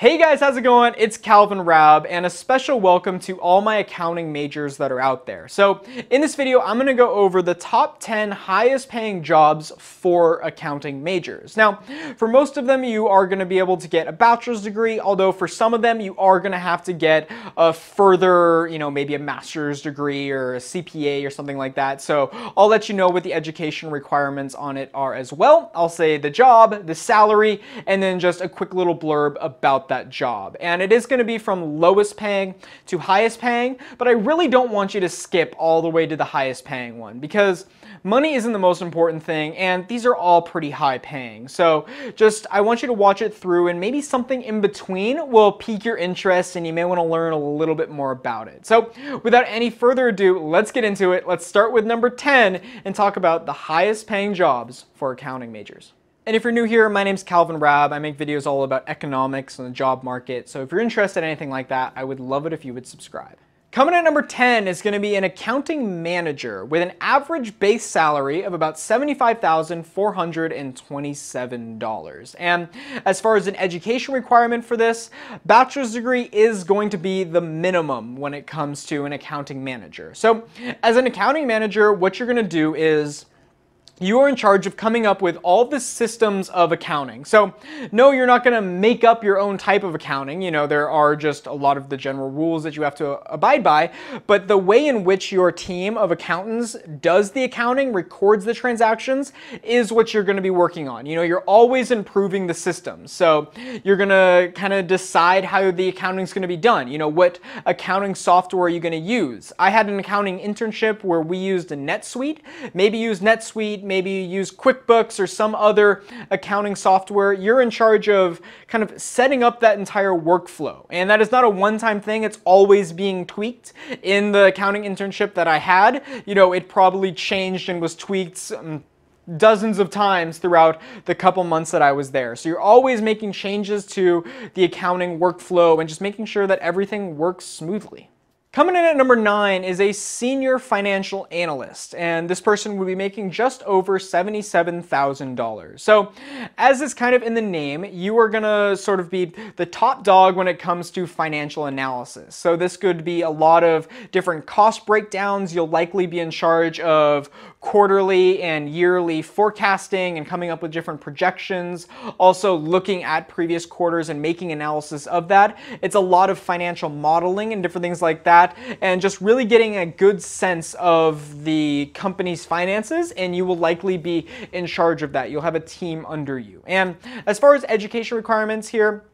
Hey guys, how's it going? It's Calvin Raub and a special welcome to all my accounting majors that are out there. So in this video, I'm gonna go over the top 10 highest paying jobs for accounting majors. Now, for most of them, you are gonna be able to get a bachelor's degree, although for some of them, you are gonna have to get a further, you know, maybe a master's degree or a CPA or something like that. So I'll let you know what the education requirements on it are as well. I'll say the job, the salary, and then just a quick little blurb about that job. And it is gonna be from lowest paying to highest paying, but I really don't want you to skip all the way to the highest paying one because money isn't the most important thing and these are all pretty high paying. So just, I want you to watch it through and maybe something in between will pique your interest and you may wanna learn a little bit more about it. So without any further ado, let's get into it. Let's start with number 10 and talk about the highest paying jobs for accounting majors. And if you're new here, my name's Calvin Rabb. I make videos all about economics and the job market. So if you're interested in anything like that, I would love it if you would subscribe. Coming at number 10 is gonna be an accounting manager with an average base salary of about $75,427. And as far as an education requirement for this, bachelor's degree is going to be the minimum when it comes to an accounting manager. So as an accounting manager, what you're gonna do is you are in charge of coming up with all the systems of accounting. So no, you're not gonna make up your own type of accounting. You know, there are just a lot of the general rules that you have to abide by, but the way in which your team of accountants does the accounting, records the transactions, is what you're gonna be working on. You know, you're always improving the system. So you're gonna kind of decide how the accounting's gonna be done. You know, what accounting software are you gonna use? I had an accounting internship where we used NetSuite. Maybe use NetSuite, maybe you use QuickBooks or some other accounting software, you're in charge of kind of setting up that entire workflow. And that is not a one-time thing, it's always being tweaked. In the accounting internship that I had, you know, it probably changed and was tweaked um, dozens of times throughout the couple months that I was there. So you're always making changes to the accounting workflow and just making sure that everything works smoothly. Coming in at number nine is a senior financial analyst, and this person will be making just over $77,000. So, as is kind of in the name, you are gonna sort of be the top dog when it comes to financial analysis. So, this could be a lot of different cost breakdowns. You'll likely be in charge of quarterly and yearly forecasting and coming up with different projections, also looking at previous quarters and making analysis of that. It's a lot of financial modeling and different things like that that and just really getting a good sense of the company's finances and you will likely be in charge of that. You'll have a team under you. And as far as education requirements here,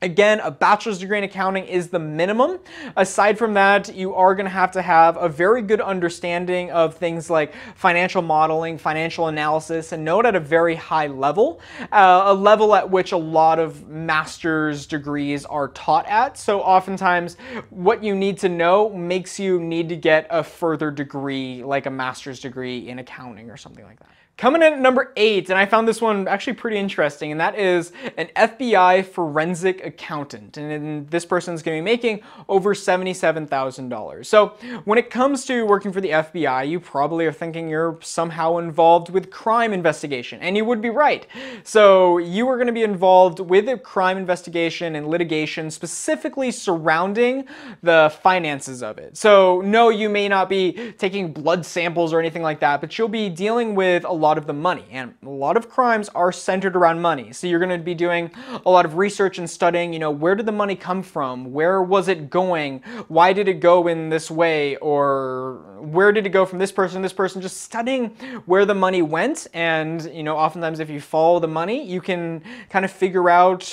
Again, a bachelor's degree in accounting is the minimum. Aside from that, you are gonna have to have a very good understanding of things like financial modeling, financial analysis, and know it at a very high level, uh, a level at which a lot of master's degrees are taught at. So oftentimes, what you need to know makes you need to get a further degree, like a master's degree in accounting or something like that. Coming in at number eight, and I found this one actually pretty interesting, and that is an FBI forensic accountant. And this person is gonna be making over $77,000. So when it comes to working for the FBI, you probably are thinking you're somehow involved with crime investigation, and you would be right. So you are gonna be involved with a crime investigation and litigation specifically surrounding the finances of it. So no, you may not be taking blood samples or anything like that, but you'll be dealing with a lot lot of the money. And a lot of crimes are centered around money. So you're going to be doing a lot of research and studying, you know, where did the money come from? Where was it going? Why did it go in this way? Or where did it go from this person this person? Just studying where the money went. And, you know, oftentimes if you follow the money, you can kind of figure out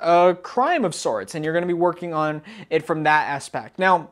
a crime of sorts and you're going to be working on it from that aspect. Now,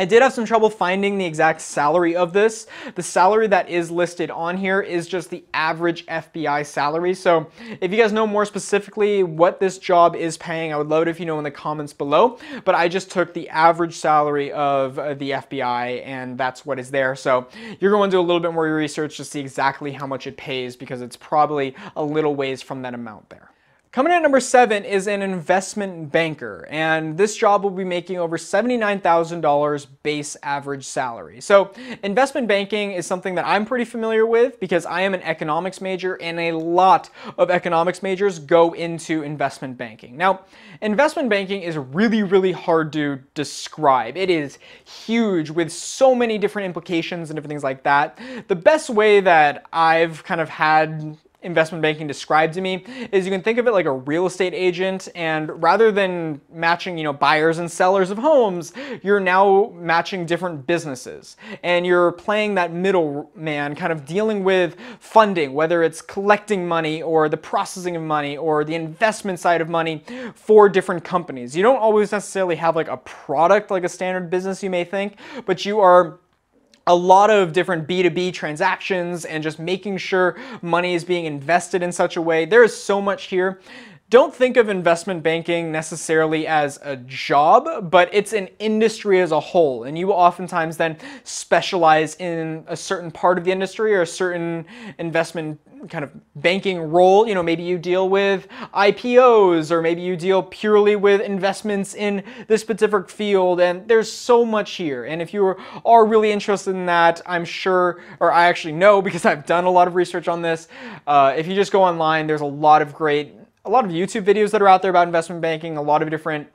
I did have some trouble finding the exact salary of this. The salary that is listed on here is just the average FBI salary. So if you guys know more specifically what this job is paying, I would love it if you know in the comments below, but I just took the average salary of uh, the FBI and that's what is there. So you're going to do a little bit more research to see exactly how much it pays because it's probably a little ways from that amount there. Coming in at number seven is an investment banker, and this job will be making over $79,000 base average salary. So investment banking is something that I'm pretty familiar with because I am an economics major and a lot of economics majors go into investment banking. Now, investment banking is really, really hard to describe. It is huge with so many different implications and different things like that. The best way that I've kind of had investment banking described to me is you can think of it like a real estate agent and rather than matching you know buyers and sellers of homes you're now matching different businesses and you're playing that middleman kind of dealing with funding whether it's collecting money or the processing of money or the investment side of money for different companies you don't always necessarily have like a product like a standard business you may think but you are a lot of different B2B transactions and just making sure money is being invested in such a way. There is so much here don't think of investment banking necessarily as a job, but it's an industry as a whole. And you oftentimes then specialize in a certain part of the industry or a certain investment kind of banking role. You know, maybe you deal with IPOs or maybe you deal purely with investments in this specific field. And there's so much here. And if you are really interested in that, I'm sure, or I actually know because I've done a lot of research on this. Uh, if you just go online, there's a lot of great a lot of YouTube videos that are out there about investment banking, a lot of different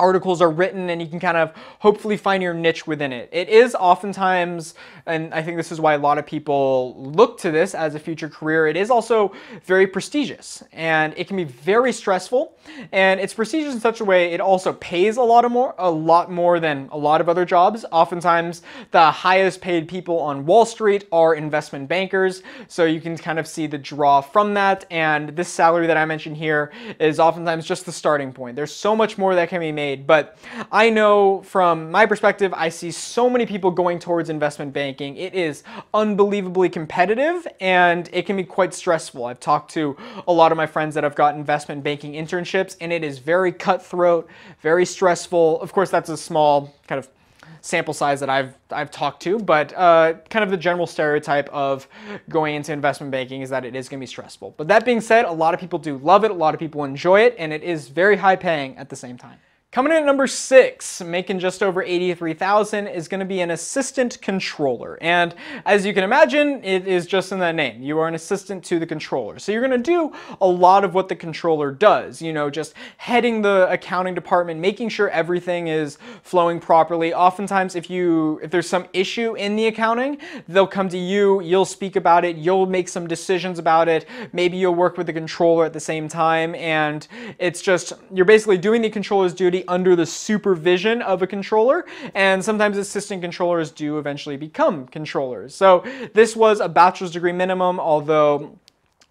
articles are written and you can kind of hopefully find your niche within it. It is oftentimes, and I think this is why a lot of people look to this as a future career, it is also very prestigious and it can be very stressful and it's prestigious in such a way it also pays a lot of more, a lot more than a lot of other jobs. Oftentimes the highest paid people on Wall Street are investment bankers. So you can kind of see the draw from that. And this salary that I mentioned here is oftentimes just the starting point. There's so much more that can be made made. But I know from my perspective, I see so many people going towards investment banking. It is unbelievably competitive and it can be quite stressful. I've talked to a lot of my friends that have got investment banking internships and it is very cutthroat, very stressful. Of course, that's a small kind of sample size that I've I've talked to, but uh, kind of the general stereotype of going into investment banking is that it is going to be stressful. But that being said, a lot of people do love it, a lot of people enjoy it, and it is very high paying at the same time. Coming in at number six, making just over 83,000 is gonna be an assistant controller. And as you can imagine, it is just in that name. You are an assistant to the controller. So you're gonna do a lot of what the controller does, you know, just heading the accounting department, making sure everything is flowing properly. Oftentimes, if you, if there's some issue in the accounting, they'll come to you, you'll speak about it, you'll make some decisions about it. Maybe you'll work with the controller at the same time. And it's just, you're basically doing the controller's duty under the supervision of a controller, and sometimes assistant controllers do eventually become controllers. So this was a bachelor's degree minimum, although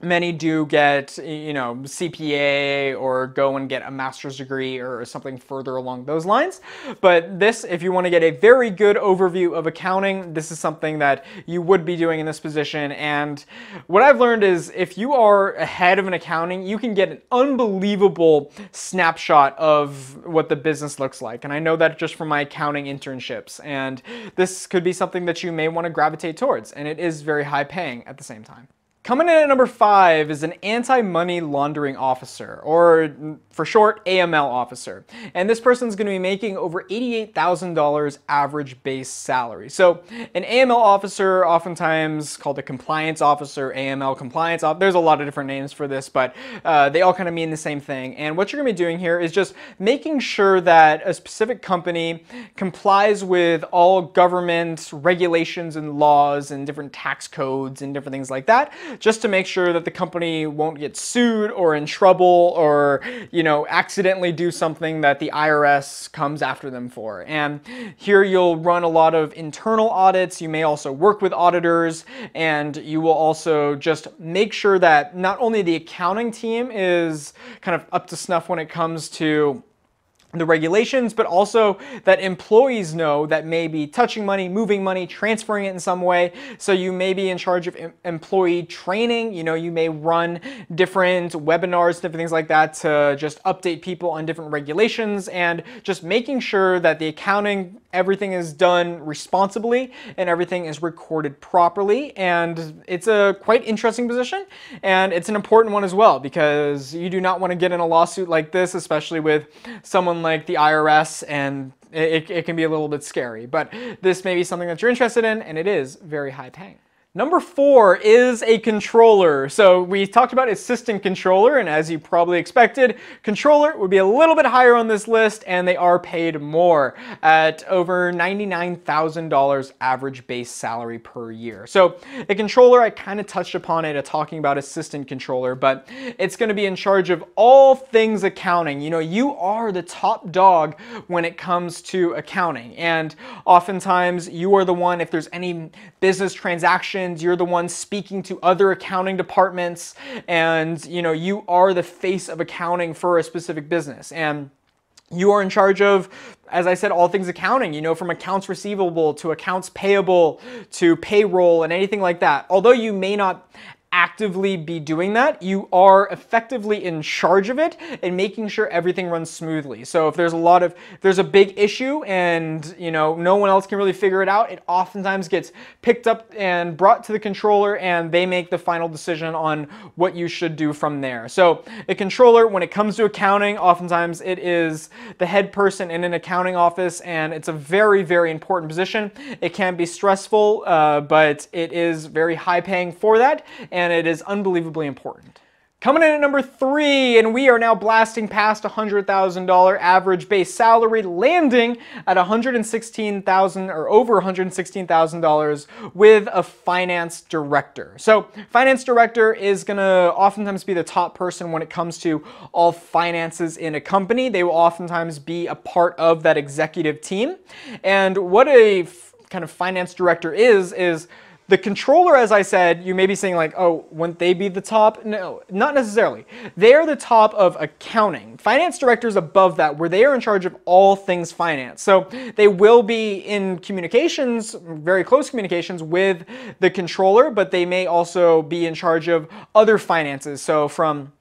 many do get you know CPA or go and get a master's degree or something further along those lines. But this, if you want to get a very good overview of accounting, this is something that you would be doing in this position. And what I've learned is if you are ahead of an accounting, you can get an unbelievable snapshot of what the business looks like. And I know that just from my accounting internships. And this could be something that you may want to gravitate towards. And it is very high paying at the same time. Coming in at number five is an anti-money laundering officer, or for short, AML officer. And this person's gonna be making over $88,000 average base salary. So an AML officer, oftentimes called a compliance officer, AML compliance officer, there's a lot of different names for this, but uh, they all kind of mean the same thing. And what you're gonna be doing here is just making sure that a specific company complies with all government regulations and laws and different tax codes and different things like that, just to make sure that the company won't get sued or in trouble or, you know, accidentally do something that the IRS comes after them for. And here you'll run a lot of internal audits. You may also work with auditors and you will also just make sure that not only the accounting team is kind of up to snuff when it comes to the regulations, but also that employees know that may be touching money, moving money, transferring it in some way. So you may be in charge of em employee training. You know, you may run different webinars, different things like that to just update people on different regulations and just making sure that the accounting, everything is done responsibly and everything is recorded properly. And it's a quite interesting position and it's an important one as well because you do not want to get in a lawsuit like this, especially with someone like the IRS and it, it can be a little bit scary, but this may be something that you're interested in and it is very high paying. Number four is a controller. So we talked about assistant controller, and as you probably expected, controller would be a little bit higher on this list, and they are paid more at over $99,000 average base salary per year. So a controller, I kind of touched upon it uh, talking about assistant controller, but it's gonna be in charge of all things accounting. You know, you are the top dog when it comes to accounting, and oftentimes you are the one, if there's any business transaction functions, you're the one speaking to other accounting departments, and you know, you are the face of accounting for a specific business. And you are in charge of, as I said, all things accounting, you know, from accounts receivable to accounts payable to payroll and anything like that. Although you may not actively be doing that. You are effectively in charge of it and making sure everything runs smoothly. So if there's a lot of, there's a big issue and you know, no one else can really figure it out, it oftentimes gets picked up and brought to the controller and they make the final decision on what you should do from there. So a controller, when it comes to accounting, oftentimes it is the head person in an accounting office and it's a very, very important position. It can be stressful, uh, but it is very high paying for that. And and it is unbelievably important. Coming in at number three, and we are now blasting past $100,000 average base salary, landing at $116,000 or over $116,000 with a finance director. So finance director is gonna oftentimes be the top person when it comes to all finances in a company. They will oftentimes be a part of that executive team. And what a kind of finance director is, is the controller, as I said, you may be saying like, oh, wouldn't they be the top? No, not necessarily. They are the top of accounting. Finance directors above that, where they are in charge of all things finance. So they will be in communications, very close communications with the controller, but they may also be in charge of other finances. So from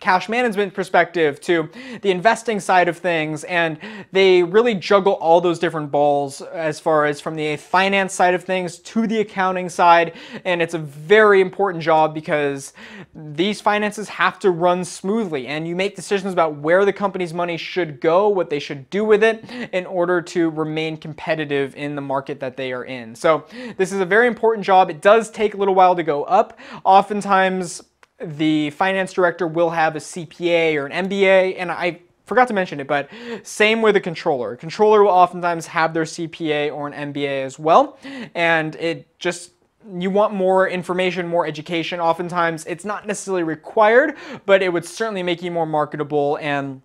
cash management perspective to the investing side of things. And they really juggle all those different balls as far as from the finance side of things to the accounting side. And it's a very important job because these finances have to run smoothly and you make decisions about where the company's money should go, what they should do with it in order to remain competitive in the market that they are in. So this is a very important job. It does take a little while to go up. Oftentimes, the finance director will have a CPA or an MBA, and I forgot to mention it, but same with a controller. A controller will oftentimes have their CPA or an MBA as well, and it just you want more information, more education. Oftentimes, it's not necessarily required, but it would certainly make you more marketable and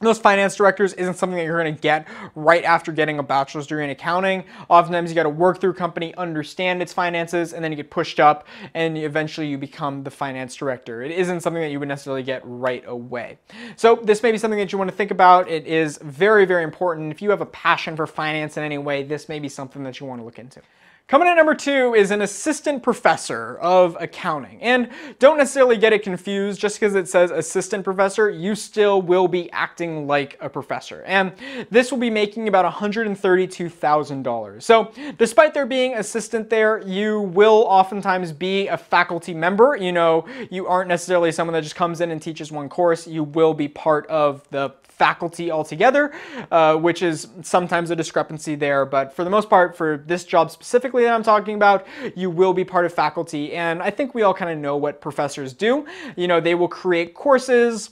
those finance directors isn't something that you're going to get right after getting a bachelor's degree in accounting. Oftentimes you got to work through a company, understand its finances, and then you get pushed up and eventually you become the finance director. It isn't something that you would necessarily get right away. So this may be something that you want to think about. It is very, very important. If you have a passion for finance in any way, this may be something that you want to look into. Coming at number two is an assistant professor of accounting. And don't necessarily get it confused, just because it says assistant professor, you still will be acting like a professor. And this will be making about $132,000. So despite there being assistant there, you will oftentimes be a faculty member. You know, you aren't necessarily someone that just comes in and teaches one course. You will be part of the faculty altogether, uh, which is sometimes a discrepancy there. But for the most part, for this job specifically, specifically that I'm talking about, you will be part of faculty. And I think we all kind of know what professors do. You know, they will create courses,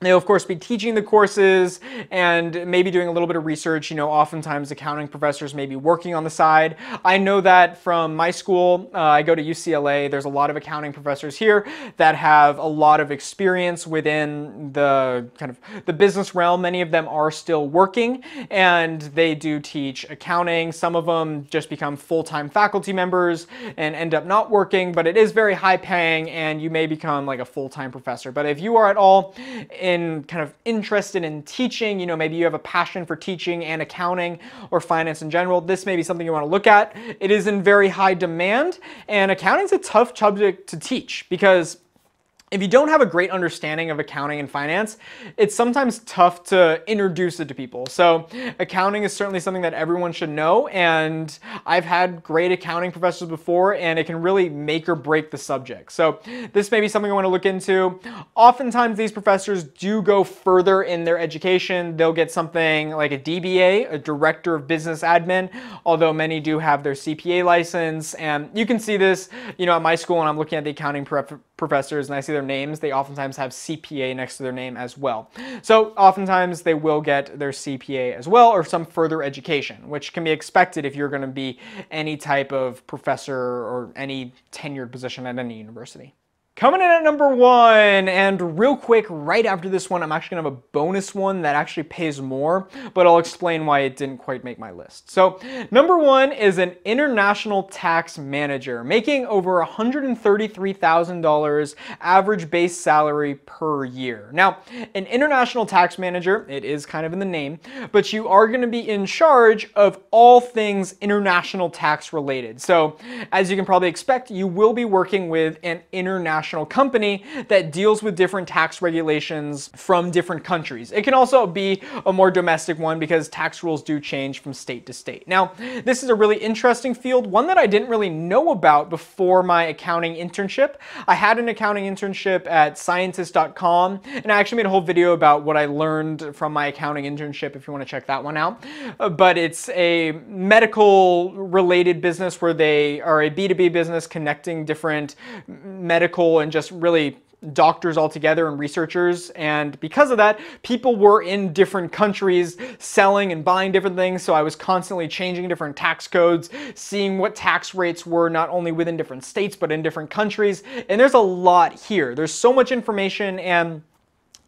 They'll of course be teaching the courses and maybe doing a little bit of research. You know, oftentimes accounting professors may be working on the side. I know that from my school, uh, I go to UCLA, there's a lot of accounting professors here that have a lot of experience within the kind of the business realm. Many of them are still working and they do teach accounting. Some of them just become full-time faculty members and end up not working, but it is very high paying and you may become like a full-time professor. But if you are at all in kind of interested in teaching, you know, maybe you have a passion for teaching and accounting or finance in general, this may be something you want to look at. It is in very high demand, and accounting is a tough subject to teach because if you don't have a great understanding of accounting and finance, it's sometimes tough to introduce it to people. So accounting is certainly something that everyone should know. And I've had great accounting professors before and it can really make or break the subject. So this may be something I wanna look into. Oftentimes these professors do go further in their education. They'll get something like a DBA, a Director of Business Admin, although many do have their CPA license. And you can see this, you know, at my school when I'm looking at the accounting professors and I see their names, they oftentimes have CPA next to their name as well. So oftentimes they will get their CPA as well or some further education, which can be expected if you're going to be any type of professor or any tenured position at any university. Coming in at number one, and real quick, right after this one, I'm actually gonna have a bonus one that actually pays more, but I'll explain why it didn't quite make my list. So number one is an international tax manager, making over $133,000 average base salary per year. Now, an international tax manager, it is kind of in the name, but you are gonna be in charge of all things international tax related. So as you can probably expect, you will be working with an international company that deals with different tax regulations from different countries. It can also be a more domestic one because tax rules do change from state to state. Now, this is a really interesting field, one that I didn't really know about before my accounting internship. I had an accounting internship at scientist.com and I actually made a whole video about what I learned from my accounting internship if you want to check that one out. Uh, but it's a medical related business where they are a B2B business connecting different medical and just really doctors altogether and researchers and because of that people were in different countries selling and buying different things so I was constantly changing different tax codes seeing what tax rates were not only within different states but in different countries and there's a lot here there's so much information and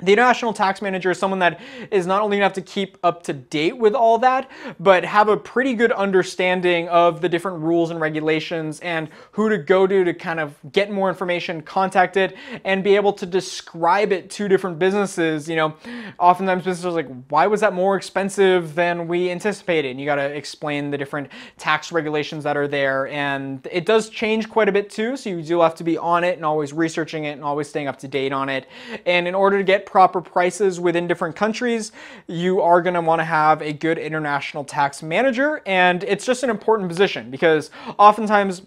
the International Tax Manager is someone that is not only gonna have to keep up to date with all that, but have a pretty good understanding of the different rules and regulations and who to go to to kind of get more information, contact it, and be able to describe it to different businesses. You know, oftentimes businesses are like, why was that more expensive than we anticipated? And you gotta explain the different tax regulations that are there. And it does change quite a bit too, so you do have to be on it and always researching it and always staying up to date on it. And in order to get proper prices within different countries, you are gonna wanna have a good international tax manager. And it's just an important position because oftentimes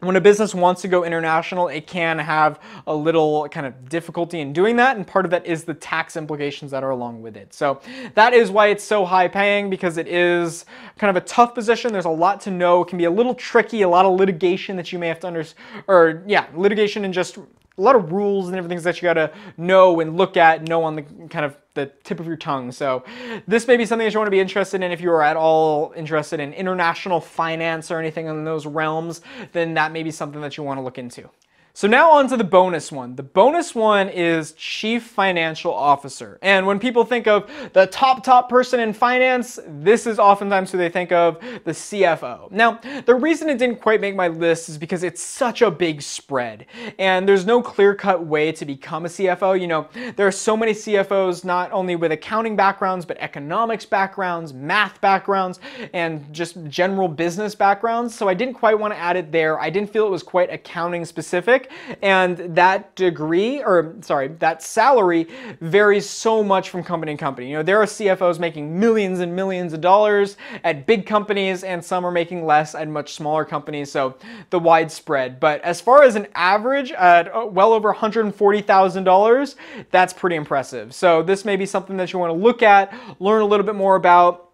when a business wants to go international, it can have a little kind of difficulty in doing that, and part of that is the tax implications that are along with it. So that is why it's so high paying, because it is kind of a tough position. There's a lot to know. It can be a little tricky, a lot of litigation that you may have to under, or yeah, litigation and just a lot of rules and everything that you gotta know and look at, know on the kind of the tip of your tongue. So this may be something that you wanna be interested in if you are at all interested in international finance or anything in those realms, then that may be something that you wanna look into. So now on to the bonus one. The bonus one is chief financial officer. And when people think of the top, top person in finance, this is oftentimes who they think of, the CFO. Now, the reason it didn't quite make my list is because it's such a big spread and there's no clear cut way to become a CFO. You know, there are so many CFOs, not only with accounting backgrounds, but economics backgrounds, math backgrounds, and just general business backgrounds. So I didn't quite want to add it there. I didn't feel it was quite accounting specific and that degree, or sorry, that salary varies so much from company to company. You know, there are CFOs making millions and millions of dollars at big companies, and some are making less at much smaller companies, so the widespread. But as far as an average at uh, well over $140,000, that's pretty impressive. So this may be something that you wanna look at, learn a little bit more about,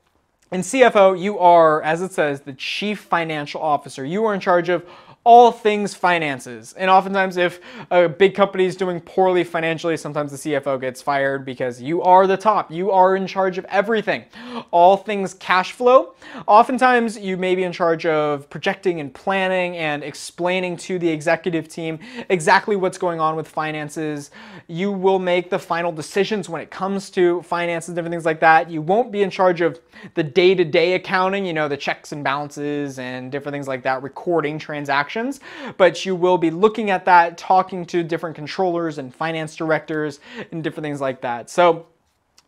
in CFO, you are, as it says, the chief financial officer. You are in charge of all things finances. And oftentimes if a big company is doing poorly financially, sometimes the CFO gets fired because you are the top. You are in charge of everything. All things cash flow. Oftentimes you may be in charge of projecting and planning and explaining to the executive team exactly what's going on with finances. You will make the final decisions when it comes to finances and different things like that. You won't be in charge of the day-to-day -day accounting, you know, the checks and balances and different things like that, recording transactions actions, but you will be looking at that, talking to different controllers and finance directors and different things like that. So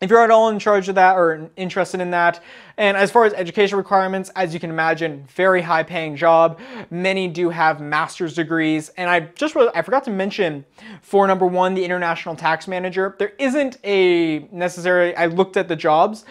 if you're at all in charge of that or interested in that, and as far as education requirements, as you can imagine, very high paying job. Many do have master's degrees. And I just, I forgot to mention for number one, the international tax manager, there isn't a necessary, I looked at the jobs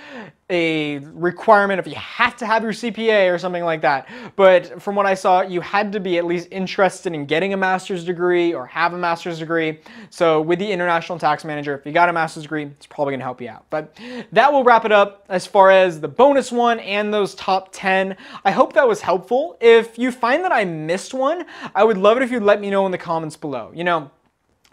a requirement if you have to have your CPA or something like that. But from what I saw, you had to be at least interested in getting a master's degree or have a master's degree. So with the International Tax Manager, if you got a master's degree, it's probably gonna help you out. But that will wrap it up as far as the bonus one and those top 10. I hope that was helpful. If you find that I missed one, I would love it if you'd let me know in the comments below. You know,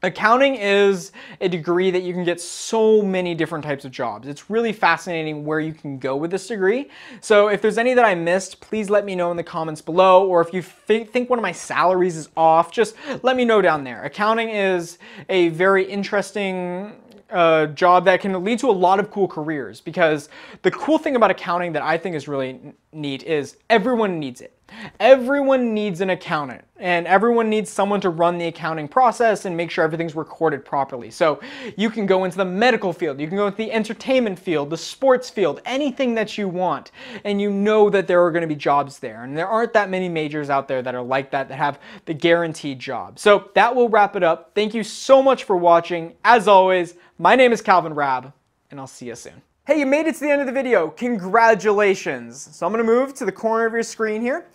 Accounting is a degree that you can get so many different types of jobs. It's really fascinating where you can go with this degree. So if there's any that I missed, please let me know in the comments below, or if you think one of my salaries is off, just let me know down there. Accounting is a very interesting uh, job that can lead to a lot of cool careers because the cool thing about accounting that I think is really neat is everyone needs it. Everyone needs an accountant and everyone needs someone to run the accounting process and make sure everything's recorded properly. So you can go into the medical field, you can go into the entertainment field, the sports field, anything that you want. And you know that there are gonna be jobs there. And there aren't that many majors out there that are like that, that have the guaranteed job. So that will wrap it up. Thank you so much for watching. As always, my name is Calvin Rabb and I'll see you soon. Hey, you made it to the end of the video. Congratulations. So I'm gonna move to the corner of your screen here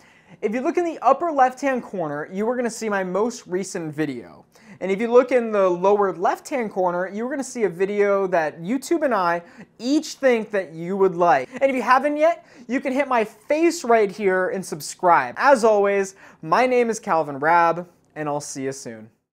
if you look in the upper left-hand corner, you are going to see my most recent video. And if you look in the lower left-hand corner, you're going to see a video that YouTube and I each think that you would like. And if you haven't yet, you can hit my face right here and subscribe. As always, my name is Calvin Rabb, and I'll see you soon.